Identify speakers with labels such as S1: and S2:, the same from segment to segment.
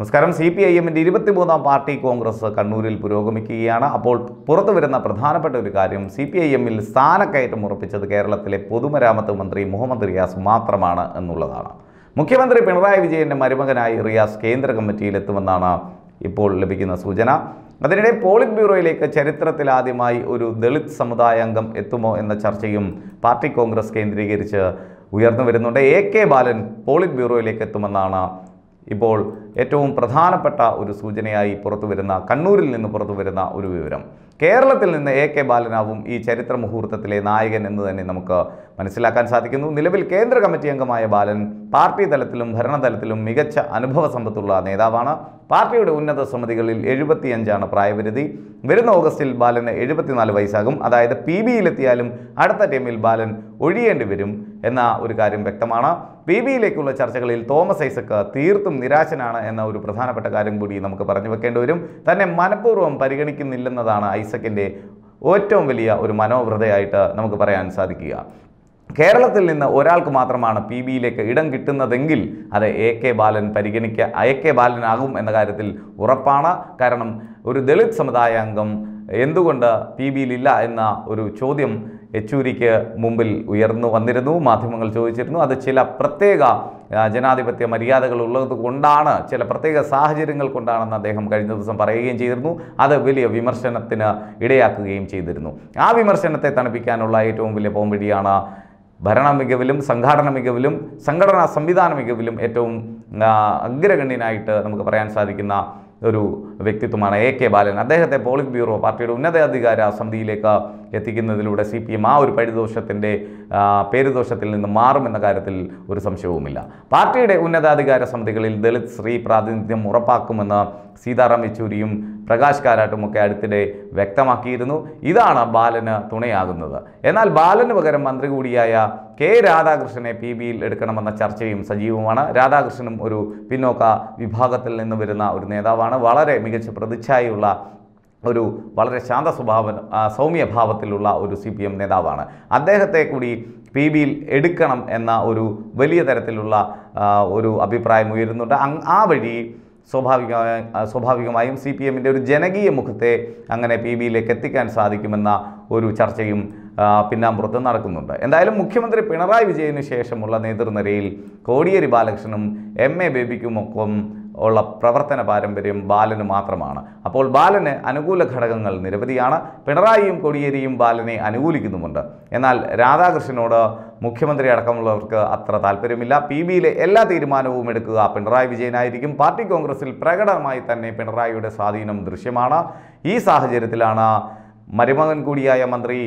S1: നമസ്കാരം C P I എമ്മിൻ്റെ ഇരുപത്തിമൂന്നാം പാർട്ടി കോൺഗ്രസ് കണ്ണൂരിൽ പുരോഗമിക്കുകയാണ് അപ്പോൾ പുറത്തു വരുന്ന പ്രധാനപ്പെട്ട ഒരു കാര്യം സി പി ഐ എമ്മിൽ സ്ഥാനക്കയറ്റം ഉറപ്പിച്ചത് കേരളത്തിലെ പൊതുമരാമത്ത് മന്ത്രി മുഹമ്മദ് റിയാസ് മാത്രമാണ് എന്നുള്ളതാണ് മുഖ്യമന്ത്രി പിണറായി വിജയൻ്റെ മരുമകനായി റിയാസ് കേന്ദ്ര കമ്മിറ്റിയിലെത്തുമെന്നാണ് ഇപ്പോൾ ലഭിക്കുന്ന സൂചന അതിനിടെ പോളിറ്റ് ബ്യൂറോയിലേക്ക് ചരിത്രത്തിൽ ആദ്യമായി ഒരു ദളിത് സമുദായ അംഗം എത്തുമോ എന്ന ചർച്ചയും പാർട്ടി കോൺഗ്രസ് കേന്ദ്രീകരിച്ച് ഉയർന്നു വരുന്നുണ്ട് എ കെ ബാലൻ പോളിറ്റ് ബ്യൂറോയിലേക്ക് എത്തുമെന്നാണ് ഇപ്പോൾ ഏറ്റവും പ്രധാനപ്പെട്ട ഒരു സൂചനയായി പുറത്തു വരുന്ന കണ്ണൂരിൽ നിന്ന് പുറത്തു വരുന്ന ഒരു വിവരം കേരളത്തിൽ നിന്ന് എ കെ ബാലനാവും ഈ ചരിത്ര മുഹൂർത്തത്തിലെ നായകൻ എന്ന് തന്നെ നമുക്ക് മനസ്സിലാക്കാൻ സാധിക്കുന്നു നിലവിൽ കേന്ദ്ര കമ്മിറ്റി അംഗമായ ബാലൻ പാർട്ടി തലത്തിലും ഭരണതലത്തിലും മികച്ച അനുഭവ സമ്പത്തുള്ള നേതാവാണ് പാർട്ടിയുടെ ഉന്നത സമിതികളിൽ എഴുപത്തിയഞ്ചാണ് പ്രായപരിധി വരുന്ന ഓഗസ്റ്റിൽ ബാലന് എഴുപത്തിനാല് വയസ്സാകും അതായത് പി ബിയിലെത്തിയാലും അടുത്ത ടീമിൽ ബാലൻ ഒഴിയേണ്ടി വരും എന്ന ഒരു കാര്യം വ്യക്തമാണ് പി ബിയിലേക്കുള്ള ചർച്ചകളിൽ തോമസ് ഐസക്ക് തീർത്തും നിരാശനാണ് എന്ന ഒരു പ്രധാനപ്പെട്ട കാര്യം കൂടി നമുക്ക് പറഞ്ഞു വെക്കേണ്ടി വരും തന്നെ മനഃപൂർവ്വം പരിഗണിക്കുന്നില്ലെന്നതാണ് ഐസക് ഐസക്കിൻ്റെ ഏറ്റവും വലിയ ഒരു മനോവ്രതയായിട്ട് നമുക്ക് പറയാൻ സാധിക്കുക കേരളത്തിൽ നിന്ന് ഒരാൾക്ക് മാത്രമാണ് പി ബിയിലേക്ക് ഇടം കിട്ടുന്നതെങ്കിൽ അത് എ കെ ബാലൻ പരിഗണിക്കുക എ കെ ബാലനാകും എന്ന കാര്യത്തിൽ ഉറപ്പാണ് കാരണം ഒരു ദളിത് സമുദായാംഗം എന്തുകൊണ്ട് പി ബിയിലില്ല എന്ന ഒരു ചോദ്യം യെച്ചൂരിക്ക് മുമ്പിൽ ഉയർന്നു വന്നിരുന്നു മാധ്യമങ്ങൾ ചോദിച്ചിരുന്നു അത് ചില പ്രത്യേക ജനാധിപത്യ മര്യാദകൾ ഉള്ളത് കൊണ്ടാണ് ചില പ്രത്യേക സാഹചര്യങ്ങൾ കൊണ്ടാണെന്ന് അദ്ദേഹം കഴിഞ്ഞ ദിവസം പറയുകയും ചെയ്തിരുന്നു അത് വലിയ വിമർശനത്തിന് ഇടയാക്കുകയും ചെയ്തിരുന്നു ആ വിമർശനത്തെ തണുപ്പിക്കാനുള്ള ഏറ്റവും വലിയ പോംവഴിയാണ് ഭരണ മികവിലും സംഘാടന മികവിലും സംഘടനാ സംവിധാന മികവിലും ഏറ്റവും അഗ്രഗണ്യനായിട്ട് നമുക്ക് പറയാൻ സാധിക്കുന്ന ഒരു വ്യക്തിത്വമാണ് എ കെ ബാലൻ അദ്ദേഹത്തെ പോളിറ്റ് ബ്യൂറോ പാർട്ടിയുടെ അധികാര സമിതിയിലേക്ക് എത്തിക്കുന്നതിലൂടെ സി പി എം ആ ഒരു പരിദോഷത്തിൻ്റെ പേരുദോഷത്തിൽ നിന്ന് മാറുമെന്ന കാര്യത്തിൽ ഒരു സംശയവുമില്ല പാർട്ടിയുടെ ഉന്നതാധികാര സമിതികളിൽ ദളിത് സ്ത്രീ പ്രാതിനിധ്യം ഉറപ്പാക്കുമെന്ന് സീതാറാം യെച്ചൂരിയും പ്രകാശ് ഒക്കെ അടുത്തിടെ വ്യക്തമാക്കിയിരുന്നു ഇതാണ് ബാലന് തുണയാകുന്നത് എന്നാൽ ബാലന് പകരം മന്ത്രി കൂടിയായ കെ രാധാകൃഷ്ണനെ പി ബിയിൽ എടുക്കണമെന്ന ചർച്ചയും സജീവമാണ് രാധാകൃഷ്ണനും ഒരു പിന്നോക്ക വിഭാഗത്തിൽ നിന്ന് വരുന്ന ഒരു നേതാവാണ് വളരെ മികച്ച പ്രതിച്ഛായുള്ള ഒരു വളരെ ശാന്ത സ്വഭാവ സൗമ്യഭാവത്തിലുള്ള ഒരു സി പി എം നേതാവാണ് അദ്ദേഹത്തെ കൂടി പി ബിയിൽ എടുക്കണം എന്ന ഒരു വലിയ തരത്തിലുള്ള ഒരു അഭിപ്രായം ഉയരുന്നുണ്ട് ആ വഴി സ്വാഭാവികമായും സ്വാഭാവികമായും സി പി എമ്മിൻ്റെ ഒരു ജനകീയ മുഖത്തെ അങ്ങനെ പി ബിയിലേക്ക് എത്തിക്കാൻ സാധിക്കുമെന്ന ഒരു ചർച്ചയും പിന്നാമ്പുറത്ത് നടക്കുന്നുണ്ട് എന്തായാലും മുഖ്യമന്ത്രി പിണറായി വിജയന് ശേഷമുള്ള നേതൃനിരയിൽ കോടിയേരി ബാലകൃഷ്ണനും എം എ ബേബിക്കുമൊപ്പം ഉള്ള പ്രവർത്തന പാരമ്പര്യം ബാലന് മാത്രമാണ് അപ്പോൾ ബാലന് അനുകൂല ഘടകങ്ങൾ നിരവധിയാണ് പിണറായിയും കോടിയേരിയും ബാലനെ അനുകൂലിക്കുന്നുമുണ്ട് എന്നാൽ രാധാകൃഷ്ണനോട് മുഖ്യമന്ത്രി അടക്കമുള്ളവർക്ക് അത്ര താല്പര്യമില്ല പി ബിയിലെ എല്ലാ തീരുമാനവും എടുക്കുക പിണറായി വിജയനായിരിക്കും പാർട്ടി കോൺഗ്രസിൽ പ്രകടമായി തന്നെ പിണറായിയുടെ സ്വാധീനം ദൃശ്യമാണ് ഈ സാഹചര്യത്തിലാണ് മരുമകൻ കൂടിയായ മന്ത്രി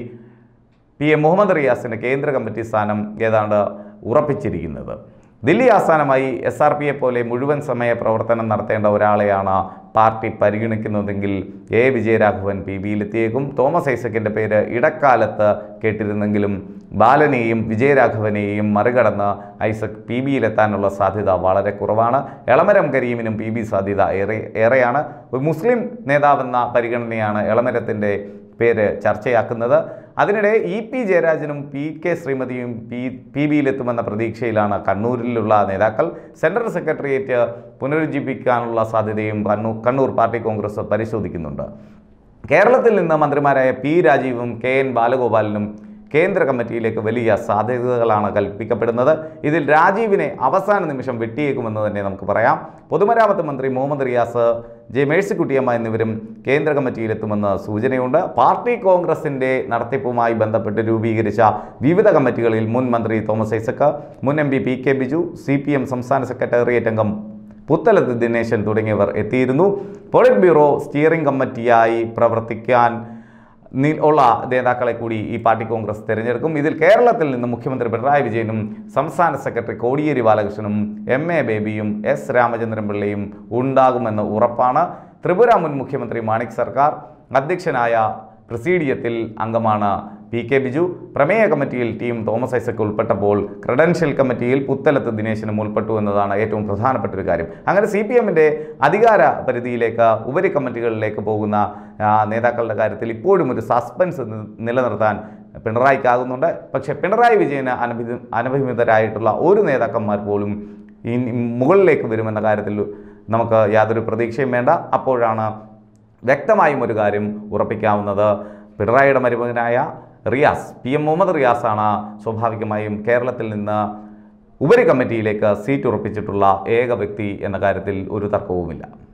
S1: പി എ മുഹമ്മദ് റിയാസിന് കേന്ദ്ര കമ്മിറ്റി സ്ഥാനം ഏതാണ്ട് ഉറപ്പിച്ചിരിക്കുന്നത് ദില്ലി ആസ്ഥാനമായി എസ് ആർ പിയെ പോലെ മുഴുവൻ സമയ പ്രവർത്തനം നടത്തേണ്ട ഒരാളെയാണ് പാർട്ടി പരിഗണിക്കുന്നതെങ്കിൽ എ വിജയരാഘവൻ പി ബിയിലെത്തിയേക്കും തോമസ് ഐസക്കിൻ്റെ പേര് ഇടക്കാലത്ത് കേട്ടിരുന്നെങ്കിലും ബാലനെയും വിജയരാഘവനെയും മറികടന്ന് ഐസക് പി ബിയിലെത്താനുള്ള സാധ്യത വളരെ കുറവാണ് എളമരം കരീമിനും പി ബി സാധ്യത ഏറെ ഏറെയാണ് ഒരു മുസ്ലിം നേതാവെന്ന പരിഗണനയാണ് എളമരത്തിൻ്റെ പേര് ചർച്ചയാക്കുന്നത് അതിനിടെ ഇ പി ജയരാജനും പി കെ ശ്രീമതിയും പി പി ബിയിലെത്തുമെന്ന പ്രതീക്ഷയിലാണ് കണ്ണൂരിലുള്ള നേതാക്കൾ സെൻട്രൽ സെക്രട്ടേറിയറ്റ് പുനരുജ്ജീവിക്കാനുള്ള സാധ്യതയും കണ്ണൂർ കണ്ണൂർ പാർട്ടി കോൺഗ്രസ് പരിശോധിക്കുന്നുണ്ട് കേരളത്തിൽ നിന്ന് മന്ത്രിമാരായ പി രാജീവും കെ എൻ ബാലഗോപാലിനും കേന്ദ്ര കമ്മിറ്റിയിലേക്ക് വലിയ സാധ്യതകളാണ് കൽപ്പിക്കപ്പെടുന്നത് ഇതിൽ രാജീവിനെ അവസാന നിമിഷം വെട്ടിയേക്കുമെന്ന് തന്നെ നമുക്ക് പറയാം പൊതുമരാമത്ത് മന്ത്രി മുഹമ്മദ് റിയാസ് ജെ മേഴ്സിക്കുട്ടിയമ്മ എന്നിവരും കേന്ദ്ര കമ്മിറ്റിയിലെത്തുമെന്ന് സൂചനയുണ്ട് പാർട്ടി കോൺഗ്രസിൻ്റെ നടത്തിപ്പുമായി ബന്ധപ്പെട്ട് രൂപീകരിച്ച വിവിധ കമ്മിറ്റികളിൽ മുൻ മന്ത്രി തോമസ് ഐസക് മുൻ M P K Biju C സംസ്ഥാന സെക്രട്ടേറിയറ്റ് അംഗം പുത്തലത്ത് ദിനേശൻ തുടങ്ങിയവർ എത്തിയിരുന്നു പോളിറ്റ് ബ്യൂറോ സ്റ്റിയറിംഗ് കമ്മിറ്റിയായി പ്രവർത്തിക്കാൻ ഉള്ള നേതാക്കളെ കൂടി ഈ പാർട്ടി കോൺഗ്രസ് തിരഞ്ഞെടുക്കും ഇതിൽ കേരളത്തിൽ നിന്ന് മുഖ്യമന്ത്രി പിണറായി വിജയനും സംസ്ഥാന സെക്രട്ടറി കോടിയേരി ബാലകൃഷ്ണനും എം എ ബേബിയും എസ് രാമചന്ദ്രൻ പിള്ളയും ഉണ്ടാകുമെന്ന് ഉറപ്പാണ് ത്രിപുര മുൻ മുഖ്യമന്ത്രി മാണിക് സർക്കാർ അധ്യക്ഷനായ പ്രസീഡിയത്തിൽ അംഗമാണ് പി കെ ബിജു പ്രമേയ കമ്മിറ്റിയിൽ ടി എം തോമസ് ഐസക് ഉൾപ്പെട്ടപ്പോൾ ക്രെഡൻഷ്യൽ കമ്മിറ്റിയിൽ പുത്തലത്ത് ദിനേശനും ഉൾപ്പെട്ടു എന്നതാണ് ഏറ്റവും പ്രധാനപ്പെട്ട ഒരു കാര്യം അങ്ങനെ സി പി എമ്മിൻ്റെ അധികാര പരിധിയിലേക്ക് ഉപരി കമ്മിറ്റികളിലേക്ക് പോകുന്ന നേതാക്കളുടെ കാര്യത്തിൽ ഇപ്പോഴും ഒരു സസ്പെൻസ് നിലനിർത്താൻ പിണറായിക്കാകുന്നുണ്ട് പക്ഷേ പിണറായി വിജയന് അനഭിത അനഭിമിതരായിട്ടുള്ള ഒരു നേതാക്കന്മാർ പോലും ഈ മുകളിലേക്ക് വരുമെന്ന കാര്യത്തിൽ നമുക്ക് യാതൊരു പ്രതീക്ഷയും വേണ്ട അപ്പോഴാണ് വ്യക്തമായും ഒരു കാര്യം ഉറപ്പിക്കാവുന്നത് പിണറായിയുടെ മരുമകനായ റിയാസ് പി എം മുഹമ്മദ് റിയാസാണ് സ്വാഭാവികമായും കേരളത്തിൽ നിന്ന് ഉപരി കമ്മിറ്റിയിലേക്ക് സീറ്റ് ഉറപ്പിച്ചിട്ടുള്ള ഏക വ്യക്തി എന്ന കാര്യത്തിൽ ഒരു തർക്കവുമില്ല